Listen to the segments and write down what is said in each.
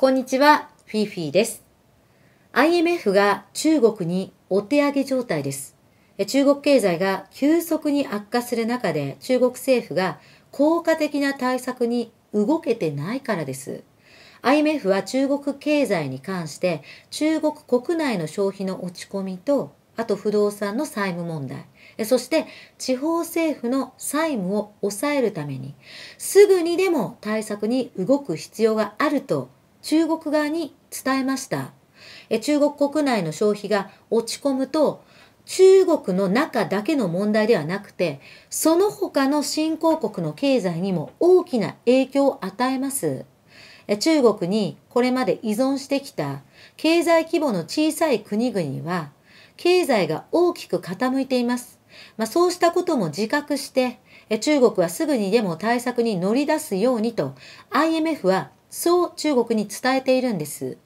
こんにちは、フィーフィーです。IMF が中国にお手上げ状態です。中国経済が急速に悪化する中で中国政府が効果的な対策に動けてないからです。IMF は中国経済に関して中国国内の消費の落ち込みとあと不動産の債務問題そして地方政府の債務を抑えるためにすぐにでも対策に動く必要があると中国側に伝えました。中国国内の消費が落ち込むと、中国の中だけの問題ではなくて、その他の新興国の経済にも大きな影響を与えます。中国にこれまで依存してきた経済規模の小さい国々は、経済が大きく傾いています。まあ、そうしたことも自覚して、中国はすぐにでも対策に乗り出すようにと IMF はそう中国に伝えているんです。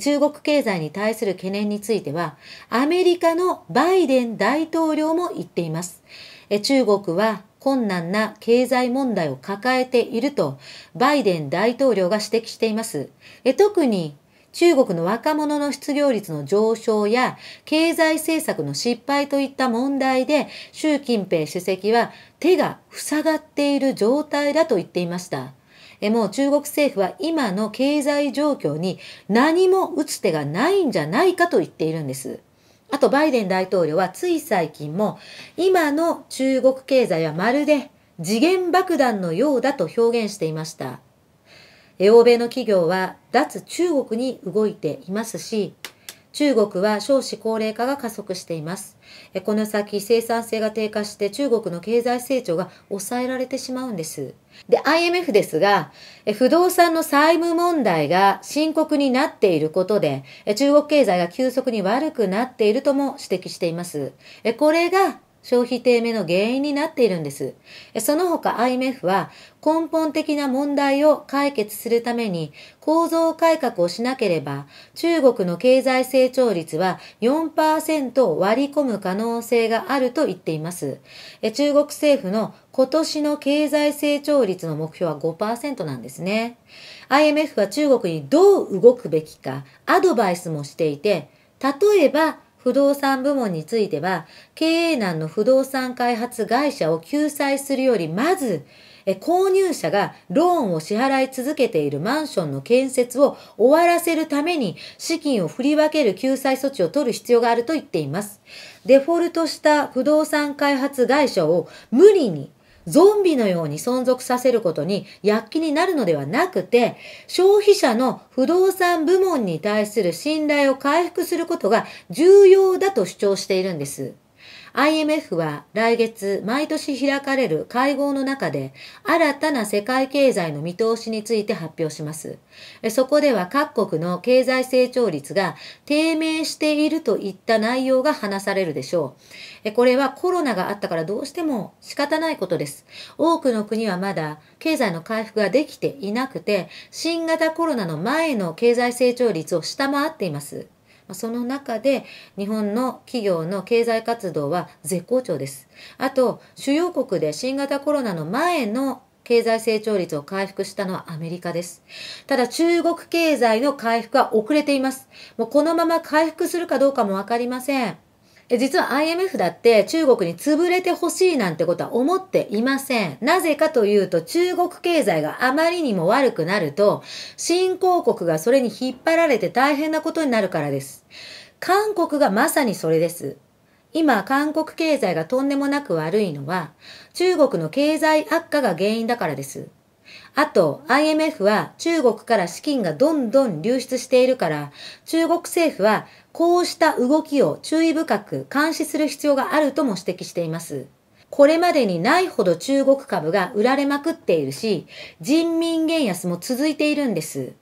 中国経済に対する懸念については、アメリカのバイデン大統領も言っています。中国は困難な経済問題を抱えていると、バイデン大統領が指摘しています。特に中国の若者の失業率の上昇や経済政策の失敗といった問題で習近平主席は手が塞がっている状態だと言っていました。えもう中国政府は今の経済状況に何も打つ手がないんじゃないかと言っているんです。あとバイデン大統領はつい最近も今の中国経済はまるで次元爆弾のようだと表現していました。欧米の企業は脱中国に動いていますし、中国は少子高齢化が加速しています。この先生産性が低下して中国の経済成長が抑えられてしまうんです。で、IMF ですが、不動産の債務問題が深刻になっていることで、中国経済が急速に悪くなっているとも指摘しています。これが消費低迷の原因になっているんです。その他 IMF は根本的な問題を解決するために構造改革をしなければ中国の経済成長率は4%割り込む可能性があると言っています。中国政府の今年の経済成長率の目標は5%なんですね。IMF は中国にどう動くべきかアドバイスもしていて、例えば不動産部門については、経営難の不動産開発会社を救済するより、まず、購入者がローンを支払い続けているマンションの建設を終わらせるために資金を振り分ける救済措置を取る必要があると言っています。デフォルトした不動産開発会社を無理にゾンビのように存続させることに躍起になるのではなくて、消費者の不動産部門に対する信頼を回復することが重要だと主張しているんです。IMF は来月毎年開かれる会合の中で新たな世界経済の見通しについて発表します。そこでは各国の経済成長率が低迷しているといった内容が話されるでしょう。これはコロナがあったからどうしても仕方ないことです。多くの国はまだ経済の回復ができていなくて、新型コロナの前の経済成長率を下回っています。その中で日本の企業の経済活動は絶好調です。あと、主要国で新型コロナの前の経済成長率を回復したのはアメリカです。ただ中国経済の回復は遅れています。もうこのまま回復するかどうかもわかりません。実は IMF だって中国に潰れてほしいなんてことは思っていません。なぜかというと中国経済があまりにも悪くなると、新興国がそれに引っ張られて大変なことになるからです。韓国がまさにそれです。今、韓国経済がとんでもなく悪いのは、中国の経済悪化が原因だからです。あと IMF は中国から資金がどんどん流出しているから、中国政府はこうした動きを注意深く監視する必要があるとも指摘しています。これまでにないほど中国株が売られまくっているし、人民元安も続いているんです。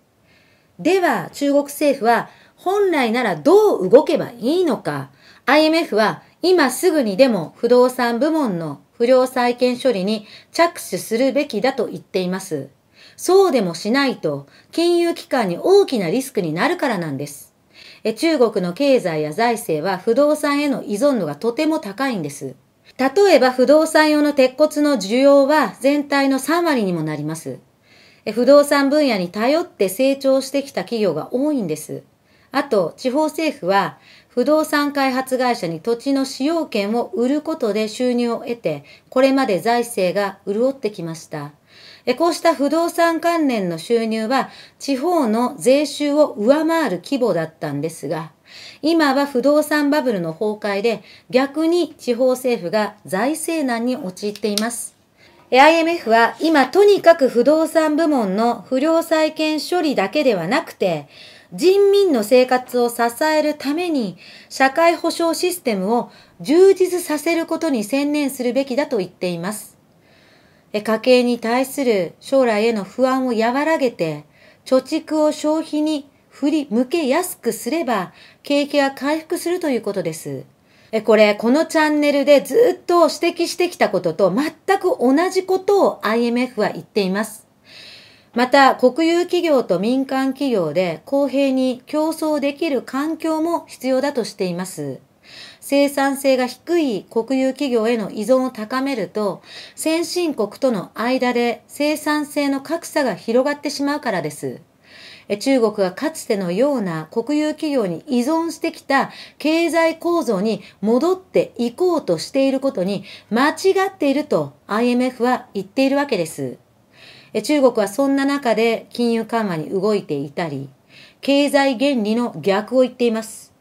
では、中国政府は本来ならどう動けばいいのか、IMF は今すぐにでも不動産部門の不良債権処理に着手するべきだと言っています。そうでもしないと、金融機関に大きなリスクになるからなんです。中国の経済や財政は不動産への依存度がとても高いんです。例えば不動産用の鉄骨の需要は全体の3割にもなります。不動産分野に頼って成長してきた企業が多いんです。あと、地方政府は不動産開発会社に土地の使用権を売ることで収入を得て、これまで財政が潤ってきました。こうした不動産関連の収入は地方の税収を上回る規模だったんですが、今は不動産バブルの崩壊で逆に地方政府が財政難に陥っています。IMF は今とにかく不動産部門の不良債権処理だけではなくて、人民の生活を支えるために社会保障システムを充実させることに専念するべきだと言っています。家計に対する将来への不安を和らげて、貯蓄を消費に振り向けやすくすれば、景気は回復するということです。えこれ、このチャンネルでずっと指摘してきたことと全く同じことを IMF は言っています。また、国有企業と民間企業で公平に競争できる環境も必要だとしています。生産性が低い国有企業への依存を高めると、先進国との間で生産性の格差が広がってしまうからです。中国がかつてのような国有企業に依存してきた経済構造に戻っていこうとしていることに間違っていると IMF は言っているわけです。中国はそんな中で金融緩和に動いていたり、経済原理の逆を言っています。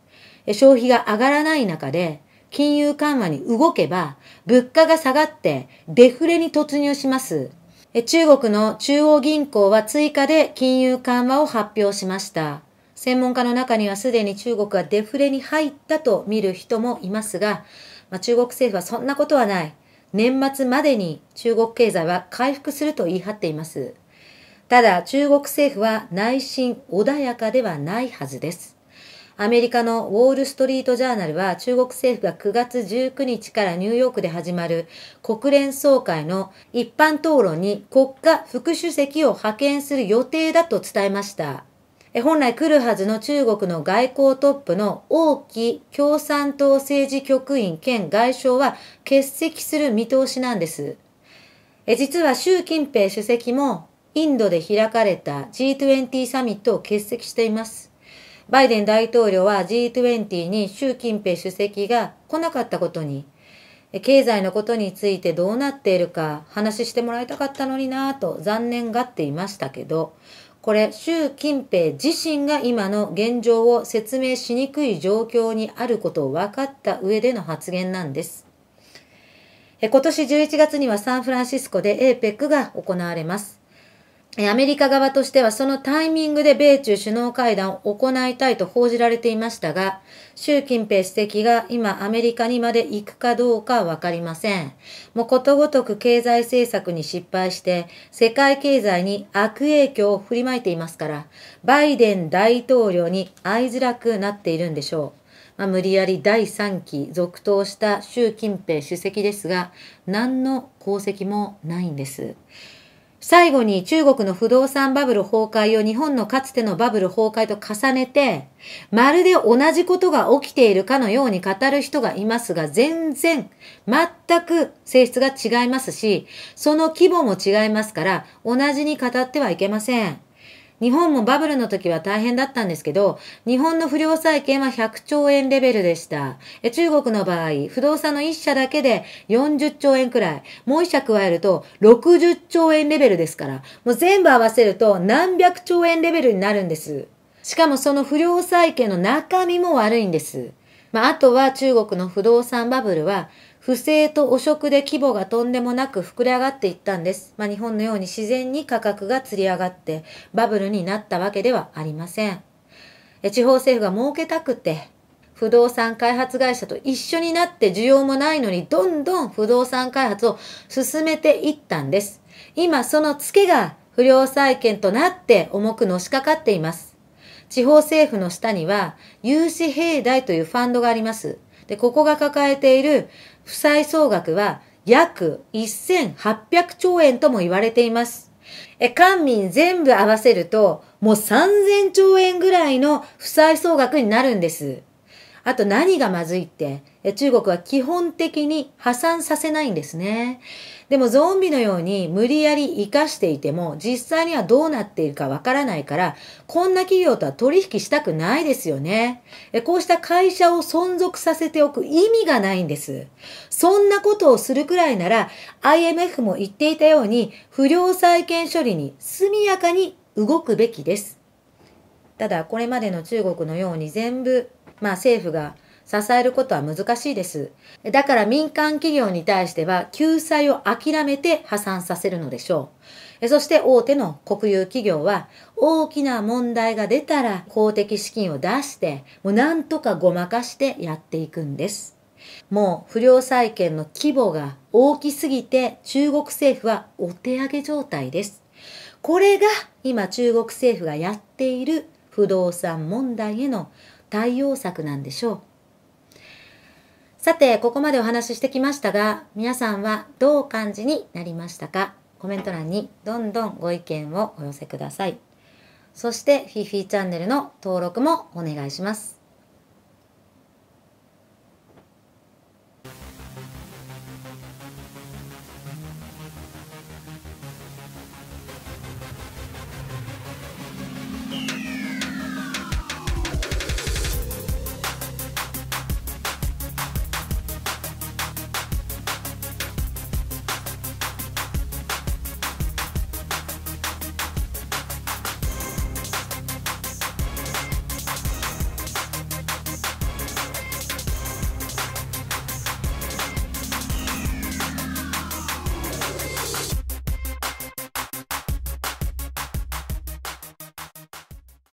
消費が上がらない中で、金融緩和に動けば、物価が下がってデフレに突入します。中国の中央銀行は追加で金融緩和を発表しました。専門家の中にはすでに中国はデフレに入ったと見る人もいますが、まあ、中国政府はそんなことはない。年末までに中国経済は回復すると言い張っています。ただ中国政府は内心穏やかではないはずです。アメリカのウォール・ストリート・ジャーナルは中国政府が9月19日からニューヨークで始まる国連総会の一般討論に国家副主席を派遣する予定だと伝えました。本来来るはずの中国の外交トップの王毅共産党政治局員兼外相は欠席する見通しなんです。実は習近平主席もインドで開かれた G20 サミットを欠席しています。バイデン大統領は G20 に習近平主席が来なかったことに、経済のことについてどうなっているか話してもらいたかったのになぁと残念がっていましたけど、これ、習近平自身が今の現状を説明しにくい状況にあることを分かった上での発言なんです。今年11月にはサンフランシスコで APEC が行われます。アメリカ側としてはそのタイミングで米中首脳会談を行いたいと報じられていましたが、習近平主席が今アメリカにまで行くかどうかはわかりません。もうことごとく経済政策に失敗して、世界経済に悪影響を振りまいていますから、バイデン大統領に会いづらくなっているんでしょう。まあ、無理やり第3期続投した習近平主席ですが、何の功績もないんです。最後に中国の不動産バブル崩壊を日本のかつてのバブル崩壊と重ねて、まるで同じことが起きているかのように語る人がいますが、全然、全く性質が違いますし、その規模も違いますから、同じに語ってはいけません。日本もバブルの時は大変だったんですけど、日本の不良債権は100兆円レベルでした。中国の場合、不動産の1社だけで40兆円くらい、もう1社加えると60兆円レベルですから、もう全部合わせると何百兆円レベルになるんです。しかもその不良債権の中身も悪いんです。まあ、あとは中国の不動産バブルは、不正と汚職で規模がとんでもなく膨れ上がっていったんです。まあ、日本のように自然に価格がつり上がってバブルになったわけではありません。地方政府が儲けたくて、不動産開発会社と一緒になって需要もないのにどんどん不動産開発を進めていったんです。今そのツケが不良債権となって重くのしかかっています。地方政府の下には融資兵隊というファンドがあります。で、ここが抱えている負債総額は約1800兆円とも言われています。え、官民全部合わせると、もう3000兆円ぐらいの負債総額になるんです。あと何がまずいって、中国は基本的に破産させないんですね。でもゾンビのように無理やり生かしていても実際にはどうなっているかわからないから、こんな企業とは取引したくないですよね。こうした会社を存続させておく意味がないんです。そんなことをするくらいなら、IMF も言っていたように、不良債権処理に速やかに動くべきです。ただ、これまでの中国のように全部、まあ政府が支えることは難しいです。だから民間企業に対しては救済を諦めて破産させるのでしょう。そして大手の国有企業は大きな問題が出たら公的資金を出してもう何とかごまかしてやっていくんです。もう不良債権の規模が大きすぎて中国政府はお手上げ状態です。これが今中国政府がやっている不動産問題への対応策なんでしょう。さて、ここまでお話ししてきましたが、皆さんはどう感じになりましたかコメント欄にどんどんご意見をお寄せください。そして、フィフィチャンネルの登録もお願いします。